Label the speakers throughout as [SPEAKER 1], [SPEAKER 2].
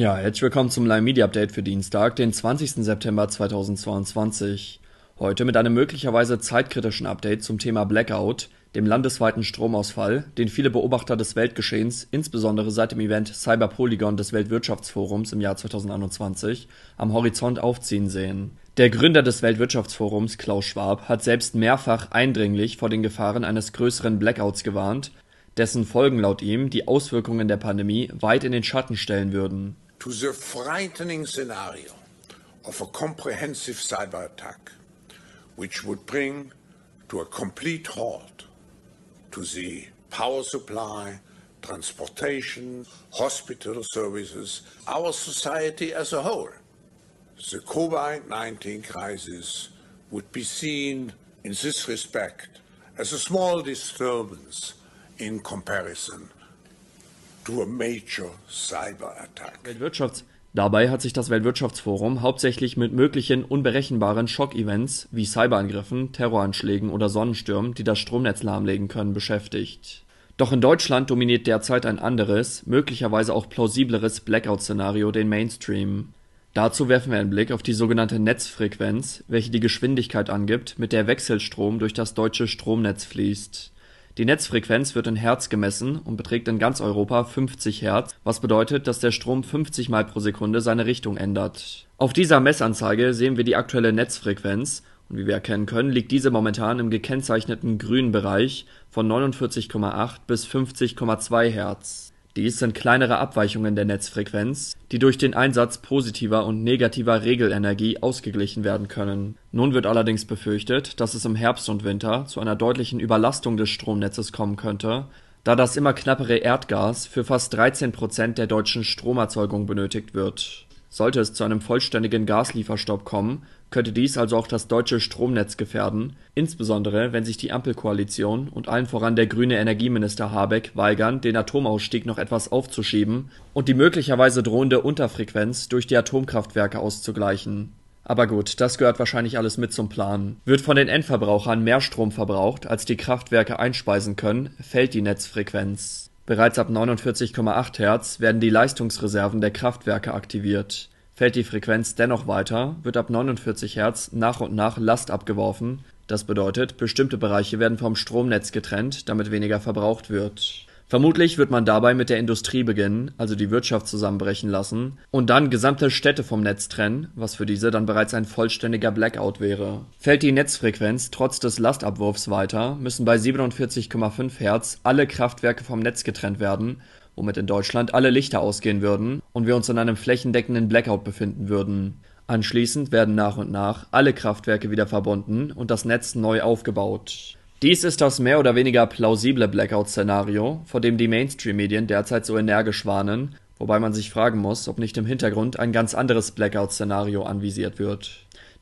[SPEAKER 1] Ja, herzlich willkommen zum Live Media Update für Dienstag, den 20. September 2022. Heute mit einem möglicherweise zeitkritischen Update zum Thema Blackout, dem landesweiten Stromausfall, den viele Beobachter des Weltgeschehens, insbesondere seit dem Event Cyber Polygon des Weltwirtschaftsforums im Jahr 2021, am Horizont aufziehen sehen. Der Gründer des Weltwirtschaftsforums, Klaus Schwab, hat selbst mehrfach eindringlich vor den Gefahren eines größeren Blackouts gewarnt, dessen Folgen laut ihm die Auswirkungen der Pandemie weit in den Schatten stellen würden. to the frightening scenario of a comprehensive cyber attack, which would bring to a complete halt to the power supply, transportation, hospital services, our society as a whole. The COVID-19 crisis would be seen in this respect as a small disturbance in comparison to a major cyber attack. Weltwirtschafts Dabei hat sich das Weltwirtschaftsforum hauptsächlich mit möglichen unberechenbaren Schockevents wie Cyberangriffen, Terroranschlägen oder Sonnenstürmen, die das Stromnetz lahmlegen können, beschäftigt. Doch in Deutschland dominiert derzeit ein anderes, möglicherweise auch plausibleres Blackout-Szenario den Mainstream. Dazu werfen wir einen Blick auf die sogenannte Netzfrequenz, welche die Geschwindigkeit angibt, mit der Wechselstrom durch das deutsche Stromnetz fließt. Die Netzfrequenz wird in Hertz gemessen und beträgt in ganz Europa 50 Hertz, was bedeutet, dass der Strom 50 mal pro Sekunde seine Richtung ändert. Auf dieser Messanzeige sehen wir die aktuelle Netzfrequenz und wie wir erkennen können, liegt diese momentan im gekennzeichneten grünen Bereich von 49,8 bis 50,2 Hertz dies sind kleinere Abweichungen der Netzfrequenz, die durch den Einsatz positiver und negativer Regelenergie ausgeglichen werden können. Nun wird allerdings befürchtet, dass es im Herbst und Winter zu einer deutlichen Überlastung des Stromnetzes kommen könnte, da das immer knappere Erdgas für fast 13 Prozent der deutschen Stromerzeugung benötigt wird sollte es zu einem vollständigen Gaslieferstopp kommen, könnte dies also auch das deutsche Stromnetz gefährden, insbesondere wenn sich die Ampelkoalition und allen voran der grüne Energieminister Habeck weigern, den Atomausstieg noch etwas aufzuschieben und die möglicherweise drohende Unterfrequenz durch die Atomkraftwerke auszugleichen. Aber gut, das gehört wahrscheinlich alles mit zum Plan. Wird von den Endverbrauchern mehr Strom verbraucht, als die Kraftwerke einspeisen können, fällt die Netzfrequenz. Bereits ab 49,8 Hertz werden die Leistungsreserven der Kraftwerke aktiviert. Fällt die Frequenz dennoch weiter, wird ab 49 Hertz nach und nach Last abgeworfen, das bedeutet, bestimmte Bereiche werden vom Stromnetz getrennt, damit weniger verbraucht wird Vermutlich wird man dabei mit der Industrie beginnen, also die Wirtschaft zusammenbrechen lassen, und dann gesamte Städte vom Netz trennen, was für diese dann bereits ein vollständiger Blackout wäre. Fällt die Netzfrequenz trotz des Lastabwurfs weiter, müssen bei 47,5 Hertz alle Kraftwerke vom Netz getrennt werden womit in Deutschland alle Lichter ausgehen würden und wir uns in einem flächendeckenden Blackout befinden würden. Anschließend werden nach und nach alle Kraftwerke wieder verbunden und das Netz neu aufgebaut. Dies ist das mehr oder weniger plausible Blackout-Szenario, vor dem die Mainstream-Medien derzeit so energisch warnen, wobei man sich fragen muss, ob nicht im Hintergrund ein ganz anderes Blackout-Szenario anvisiert wird.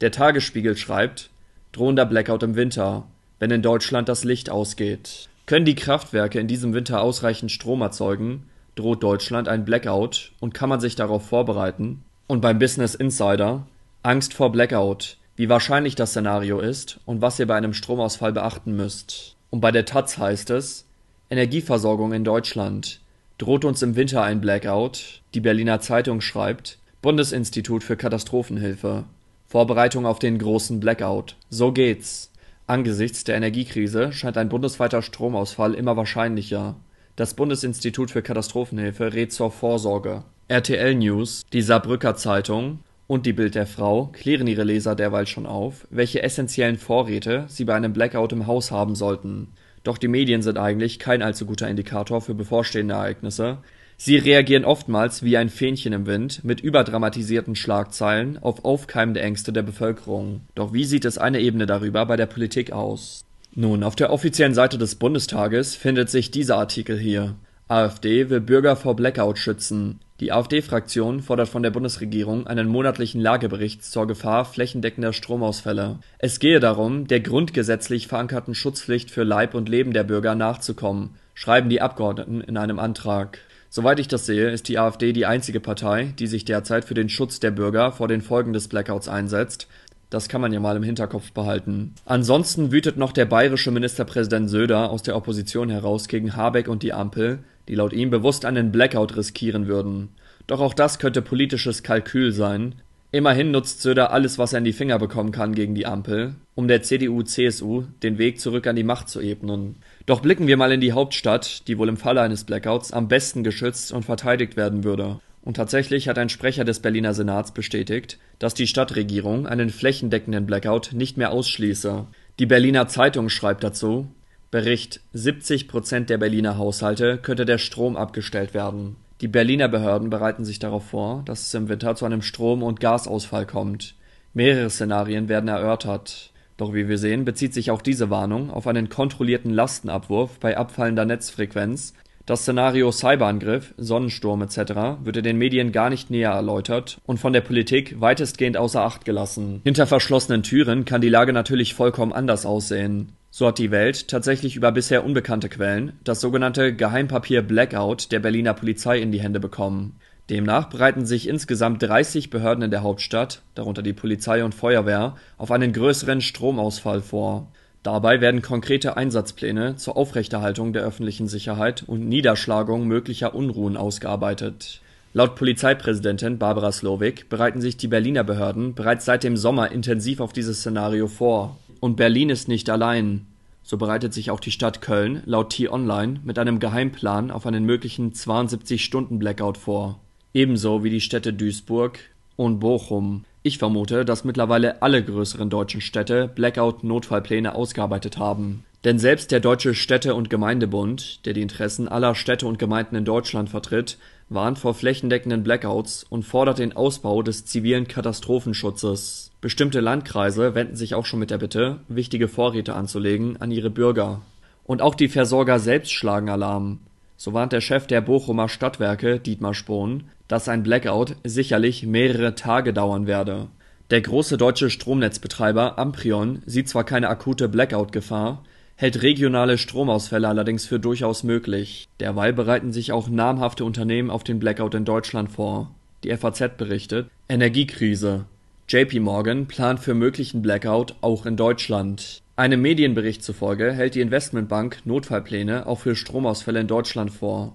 [SPEAKER 1] Der Tagesspiegel schreibt: Drohender Blackout im Winter, wenn in Deutschland das Licht ausgeht. Können die Kraftwerke in diesem Winter ausreichend Strom erzeugen, droht Deutschland ein Blackout und kann man sich darauf vorbereiten? Und beim Business Insider: Angst vor Blackout wie wahrscheinlich das Szenario ist und was ihr bei einem Stromausfall beachten müsst. Und bei der taz heißt es: Energieversorgung in Deutschland. Droht uns im Winter ein Blackout? Die Berliner Zeitung schreibt: Bundesinstitut für Katastrophenhilfe. Vorbereitung auf den großen Blackout. So geht's. Angesichts der Energiekrise scheint ein bundesweiter Stromausfall immer wahrscheinlicher. Das Bundesinstitut für Katastrophenhilfe rät zur Vorsorge. RTL News, die Saarbrücker Zeitung und die Bild der Frau klären ihre Leser derweil schon auf, welche essentiellen Vorräte sie bei einem Blackout im Haus haben sollten. Doch die Medien sind eigentlich kein allzu guter Indikator für bevorstehende Ereignisse. Sie reagieren oftmals wie ein Fähnchen im Wind mit überdramatisierten Schlagzeilen auf aufkeimende Ängste der Bevölkerung. Doch wie sieht es eine Ebene darüber bei der Politik aus? Nun, auf der offiziellen Seite des Bundestages findet sich dieser Artikel hier. AfD will Bürger vor Blackout schützen. Die AfD-Fraktion fordert von der Bundesregierung einen monatlichen Lagebericht zur Gefahr flächendeckender Stromausfälle. Es gehe darum, der grundgesetzlich verankerten Schutzpflicht für Leib und Leben der Bürger nachzukommen, schreiben die Abgeordneten in einem Antrag. Soweit ich das sehe, ist die AfD die einzige Partei, die sich derzeit für den Schutz der Bürger vor den Folgen des Blackouts einsetzt, das kann man ja mal im Hinterkopf behalten. Ansonsten wütet noch der bayerische Ministerpräsident Söder aus der Opposition heraus gegen Habeck und die Ampel, die laut ihm bewusst einen Blackout riskieren würden. Doch auch das könnte politisches Kalkül sein. Immerhin nutzt Söder alles, was er in die Finger bekommen kann gegen die Ampel, um der CDU-CSU den Weg zurück an die Macht zu ebnen. Doch blicken wir mal in die Hauptstadt, die wohl im Falle eines Blackouts am besten geschützt und verteidigt werden würde. Und tatsächlich hat ein Sprecher des Berliner Senats bestätigt, dass die Stadtregierung einen flächendeckenden Blackout nicht mehr ausschließe. Die Berliner Zeitung schreibt dazu Bericht 70 Prozent der Berliner Haushalte könnte der Strom abgestellt werden. Die Berliner Behörden bereiten sich darauf vor, dass es im Winter zu einem Strom- und Gasausfall kommt. Mehrere Szenarien werden erörtert. Doch wie wir sehen, bezieht sich auch diese Warnung auf einen kontrollierten Lastenabwurf bei abfallender Netzfrequenz. Das Szenario Cyberangriff, Sonnensturm etc. wird in den Medien gar nicht näher erläutert und von der Politik weitestgehend außer Acht gelassen. Hinter verschlossenen Türen kann die Lage natürlich vollkommen anders aussehen. So hat die Welt tatsächlich über bisher unbekannte Quellen das sogenannte Geheimpapier Blackout der Berliner Polizei in die Hände bekommen. Demnach bereiten sich insgesamt 30 Behörden in der Hauptstadt, darunter die Polizei und Feuerwehr, auf einen größeren Stromausfall vor. Dabei werden konkrete Einsatzpläne zur Aufrechterhaltung der öffentlichen Sicherheit und Niederschlagung möglicher Unruhen ausgearbeitet. Laut Polizeipräsidentin Barbara Slowik bereiten sich die Berliner Behörden bereits seit dem Sommer intensiv auf dieses Szenario vor und Berlin ist nicht allein. So bereitet sich auch die Stadt Köln laut T-Online mit einem Geheimplan auf einen möglichen 72-Stunden-Blackout vor. Ebenso wie die Städte Duisburg und Bochum. Ich vermute, dass mittlerweile alle größeren deutschen Städte Blackout-Notfallpläne ausgearbeitet haben. Denn selbst der Deutsche Städte und Gemeindebund, der die Interessen aller Städte und Gemeinden in Deutschland vertritt, warnt vor flächendeckenden Blackouts und fordert den Ausbau des zivilen Katastrophenschutzes. Bestimmte Landkreise wenden sich auch schon mit der Bitte, wichtige Vorräte anzulegen, an ihre Bürger. Und auch die Versorger selbst schlagen Alarm. So warnt der Chef der Bochumer Stadtwerke, Dietmar Spohn, dass ein Blackout sicherlich mehrere Tage dauern werde. Der große deutsche Stromnetzbetreiber Amprion sieht zwar keine akute Blackout-Gefahr hält regionale Stromausfälle allerdings für durchaus möglich. Derweil bereiten sich auch namhafte Unternehmen auf den Blackout in Deutschland vor. Die FAZ berichtet: Energiekrise. JP Morgan plant für möglichen Blackout auch in Deutschland. Einem Medienbericht zufolge hält die Investmentbank Notfallpläne auch für Stromausfälle in Deutschland vor.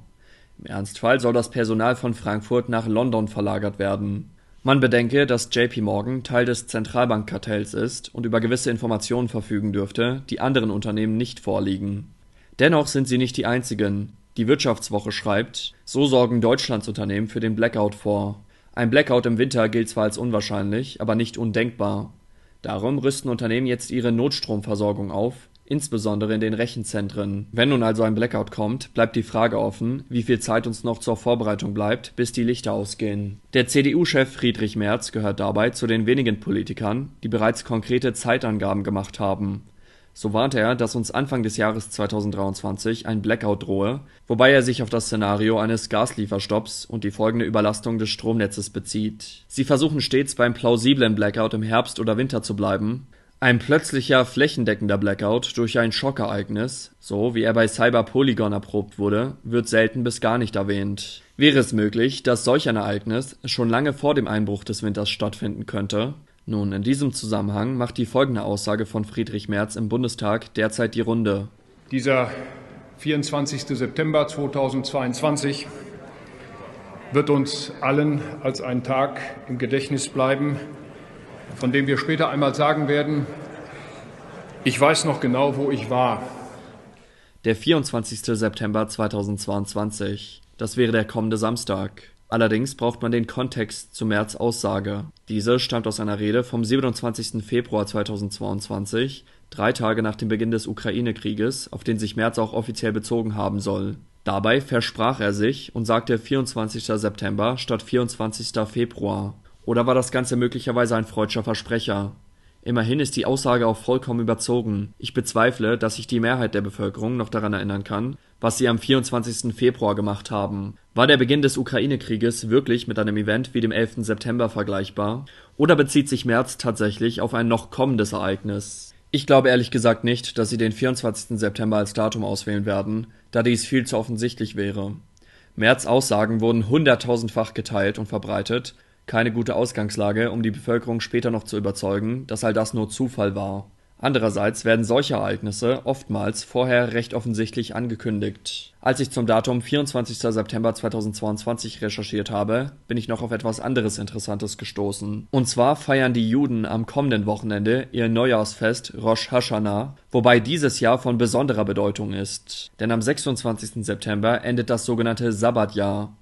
[SPEAKER 1] Im Ernstfall soll das Personal von Frankfurt nach London verlagert werden man bedenke, dass JP Morgan Teil des Zentralbankkartells ist und über gewisse Informationen verfügen dürfte, die anderen Unternehmen nicht vorliegen. Dennoch sind sie nicht die einzigen. Die Wirtschaftswoche schreibt, so sorgen Deutschlands Unternehmen für den Blackout vor. Ein Blackout im Winter gilt zwar als unwahrscheinlich, aber nicht undenkbar. Darum rüsten Unternehmen jetzt ihre Notstromversorgung auf, insbesondere in den Rechenzentren. Wenn nun also ein Blackout kommt, bleibt die Frage offen, wie viel Zeit uns noch zur Vorbereitung bleibt, bis die Lichter ausgehen. Der CDU-Chef Friedrich Merz gehört dabei zu den wenigen Politikern, die bereits konkrete Zeitangaben gemacht haben. So warnte er, dass uns Anfang des Jahres 2023 ein Blackout drohe, wobei er sich auf das Szenario eines Gaslieferstopps und die folgende Überlastung des Stromnetzes bezieht. Sie versuchen stets beim plausiblen Blackout im Herbst oder Winter zu bleiben, ein plötzlicher flächendeckender Blackout durch ein Schockereignis, so wie er bei Cyberpolygon erprobt wurde, wird selten bis gar nicht erwähnt. Wäre es möglich, dass solch ein Ereignis schon lange vor dem Einbruch des Winters stattfinden könnte? Nun, in diesem Zusammenhang macht die folgende Aussage von Friedrich Merz im Bundestag derzeit die Runde. Dieser 24. September 2022 wird uns allen als ein Tag im Gedächtnis bleiben, von dem wir später einmal sagen werden, ich weiß noch genau, wo ich war. Der 24. September 2022. Das wäre der kommende Samstag. Allerdings braucht man den Kontext zu Merz Aussage. Diese stammt aus einer Rede vom 27. Februar 2022, drei Tage nach dem Beginn des Ukraine-Krieges, auf den sich Merz auch offiziell bezogen haben soll. Dabei versprach er sich und sagte 24. September statt 24. Februar. Oder war das Ganze möglicherweise ein freudscher Versprecher? Immerhin ist die Aussage auch vollkommen überzogen. Ich bezweifle, dass sich die Mehrheit der Bevölkerung noch daran erinnern kann, was sie am 24. Februar gemacht haben. War der Beginn des Ukraine-Krieges wirklich mit einem Event wie dem 11. September vergleichbar? Oder bezieht sich März tatsächlich auf ein noch kommendes Ereignis? Ich glaube ehrlich gesagt nicht, dass sie den 24. September als Datum auswählen werden, da dies viel zu offensichtlich wäre. März Aussagen wurden hunderttausendfach geteilt und verbreitet, keine gute Ausgangslage, um die Bevölkerung später noch zu überzeugen, dass all das nur Zufall war. Andererseits werden solche Ereignisse oftmals vorher recht offensichtlich angekündigt. Als ich zum Datum 24. September 2022 recherchiert habe, bin ich noch auf etwas anderes Interessantes gestoßen. Und zwar feiern die Juden am kommenden Wochenende ihr Neujahrsfest Rosh Hashanah, wobei dieses Jahr von besonderer Bedeutung ist. Denn am 26. September endet das sogenannte Sabbatjahr.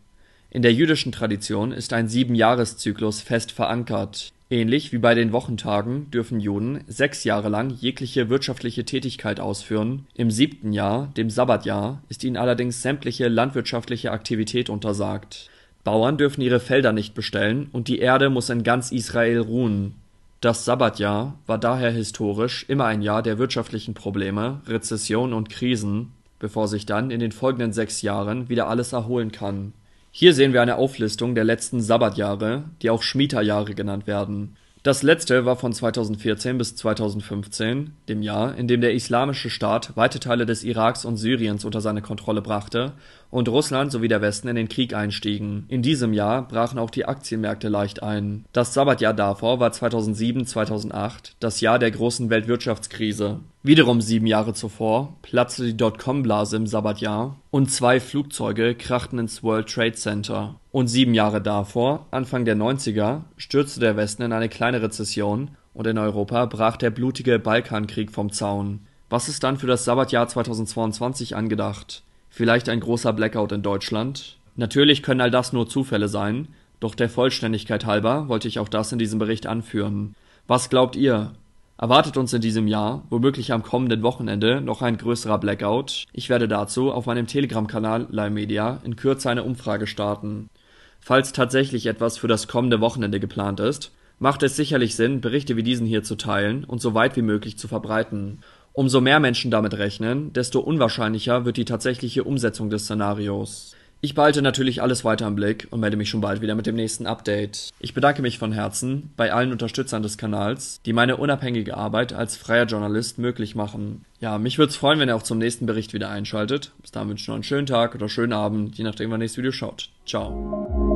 [SPEAKER 1] In der jüdischen Tradition ist ein Siebenjahreszyklus fest verankert. Ähnlich wie bei den Wochentagen dürfen Juden sechs Jahre lang jegliche wirtschaftliche Tätigkeit ausführen, im siebten Jahr, dem Sabbatjahr, ist ihnen allerdings sämtliche landwirtschaftliche Aktivität untersagt. Bauern dürfen ihre Felder nicht bestellen und die Erde muss in ganz Israel ruhen. Das Sabbatjahr war daher historisch immer ein Jahr der wirtschaftlichen Probleme, Rezession und Krisen, bevor sich dann in den folgenden sechs Jahren wieder alles erholen kann hier sehen wir eine Auflistung der letzten Sabbatjahre, die auch Schmieterjahre genannt werden das letzte war von 2014 bis 2015, dem Jahr, in dem der Islamische Staat weite Teile des Iraks und Syriens unter seine Kontrolle brachte und Russland sowie der Westen in den Krieg einstiegen. In diesem Jahr brachen auch die Aktienmärkte leicht ein. Das Sabbatjahr davor war 2007/2008, das Jahr der großen Weltwirtschaftskrise. Wiederum sieben Jahre zuvor platzte die Dotcom-Blase im Sabbatjahr und zwei Flugzeuge krachten ins World Trade Center und sieben Jahre davor, Anfang der 90er, stürzte der Westen in eine kleine Rezession und in Europa brach der blutige Balkankrieg vom Zaun. Was ist dann für das Sabbatjahr 2022 angedacht? Vielleicht ein großer Blackout in Deutschland? Natürlich können all das nur Zufälle sein, doch der Vollständigkeit halber wollte ich auch das in diesem Bericht anführen. Was glaubt ihr? Erwartet uns in diesem Jahr, womöglich am kommenden Wochenende, noch ein größerer Blackout? Ich werde dazu auf meinem Telegram-Kanal Live Media in Kürze eine Umfrage starten. Falls tatsächlich etwas für das kommende Wochenende geplant ist, macht es sicherlich Sinn, Berichte wie diesen hier zu teilen und so weit wie möglich zu verbreiten. Umso mehr Menschen damit rechnen, desto unwahrscheinlicher wird die tatsächliche Umsetzung des Szenarios. Ich behalte natürlich alles weiter im Blick und melde mich schon bald wieder mit dem nächsten Update. Ich bedanke mich von Herzen bei allen Unterstützern des Kanals, die meine unabhängige Arbeit als freier Journalist möglich machen. Ja, mich würde es freuen, wenn ihr auch zum nächsten Bericht wieder einschaltet. Bis dahin wünsche ich noch einen schönen Tag oder schönen Abend, je nachdem, wann ihr das Video schaut. Ciao.